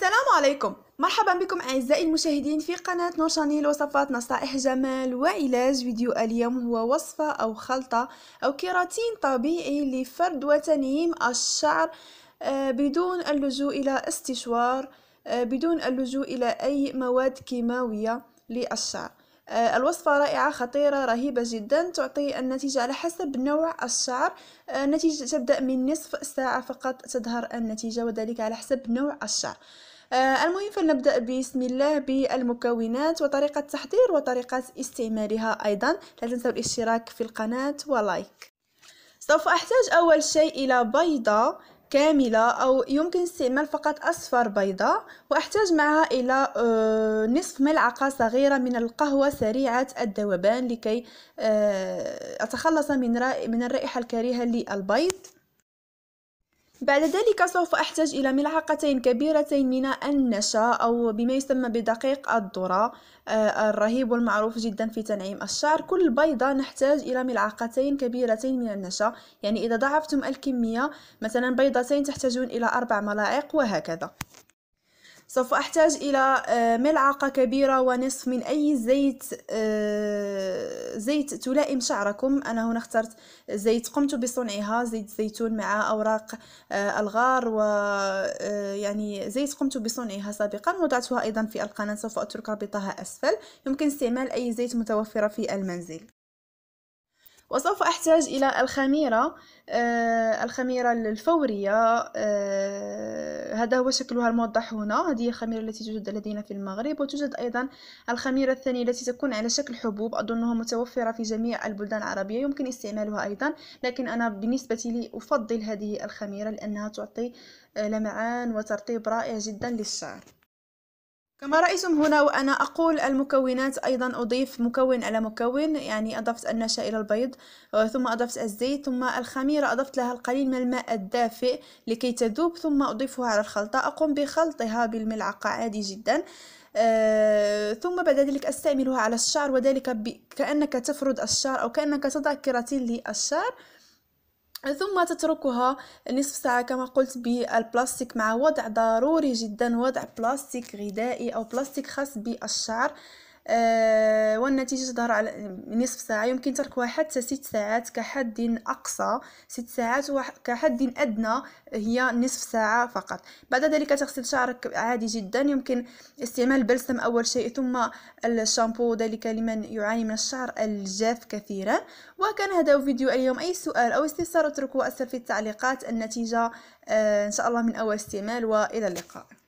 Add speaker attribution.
Speaker 1: السلام عليكم مرحبا بكم أعزائي المشاهدين في قناة نور شانيل وصفات نصائح جمال وعلاج فيديو اليوم هو وصفة أو خلطة أو كيراتين طبيعي لفرد وتنعيم الشعر آه، بدون اللجوء إلى استشوار آه، بدون اللجوء إلى أي مواد كيماوية للشعر آه، الوصفة رائعة خطيرة رهيبة جدا تعطي النتيجة على حسب نوع الشعر النتيجة آه، تبدأ من نصف ساعة فقط تظهر النتيجة وذلك على حسب نوع الشعر آه، المهم فلنبدأ بسم الله بالمكونات وطريقة تحضير وطريقة استعمالها أيضا لا تنسوا الاشتراك في القناة ولايك سوف أحتاج أول شيء إلى بيضة كاملة أو يمكن استعمال فقط أصفر بيضة وأحتاج معها إلى آه، نصف ملعقة صغيرة من القهوة سريعة الذوبان لكي آه، أتخلص من الرائحة الكريهة للبيض بعد ذلك سوف أحتاج إلى ملعقتين كبيرتين من النشا أو بما يسمى بدقيق الذرة آه، الرهيب والمعروف جدا في تنعيم الشعر كل بيضة نحتاج إلى ملعقتين كبيرتين من النشا يعني إذا ضاعفتم الكمية مثلا بيضتين تحتاجون إلى أربع ملاعق وهكذا سوف أحتاج إلى آه، ملعقة كبيرة ونصف من أي زيت آه، زيت تلائم شعركم أنا هنا اخترت زيت قمت بصنعها زيت زيتون مع أوراق آه، الغار و يعني زيت قمت بصنعها سابقا وضعتها أيضا في القناة سوف أترك رابطها أسفل يمكن استعمال أي زيت متوفرة في المنزل وسوف أحتاج إلى الخميرة آه، الخميرة الفورية آه، هذا هو شكلها الموضح هنا هذه الخميرة التي توجد لدينا في المغرب وتوجد أيضا الخميرة الثانية التي تكون على شكل حبوب أظنها متوفرة في جميع البلدان العربية يمكن استعمالها أيضا لكن أنا بالنسبة لي أفضل هذه الخميرة لأنها تعطي آه، لمعان وترطيب رائع جدا للشعر كما رأيتم هنا وأنا أقول المكونات أيضا أضيف مكون على مكون يعني أضفت النشا إلى البيض ثم أضفت الزيت ثم الخميرة أضفت لها القليل من الماء الدافئ لكي تذوب ثم أضيفها على الخلطة أقوم بخلطها بالملعقة عادي جدا آه، ثم بعد ذلك استعملها على الشعر وذلك ب... كأنك تفرد الشعر أو كأنك تضع كراتين للشعر ثم تتركها نصف ساعة كما قلت بالبلاستيك مع وضع ضروري جدا وضع بلاستيك غذائي أو بلاستيك خاص بالشعر آه، والنتيجة تظهر على نصف ساعة يمكن تركها حتى ست ساعات كحد أقصى ست ساعات وكحد أدنى هي نصف ساعة فقط بعد ذلك تغسل شعرك عادي جدا يمكن استعمال بلسم أول شيء ثم الشامبو ذلك لمن يعاني من الشعر الجاف كثيرا وكان هذا فيديو اليوم أي سؤال أو استفسار اتركوه أسفل في التعليقات النتيجة آه، إن شاء الله من أول استعمال وإلى اللقاء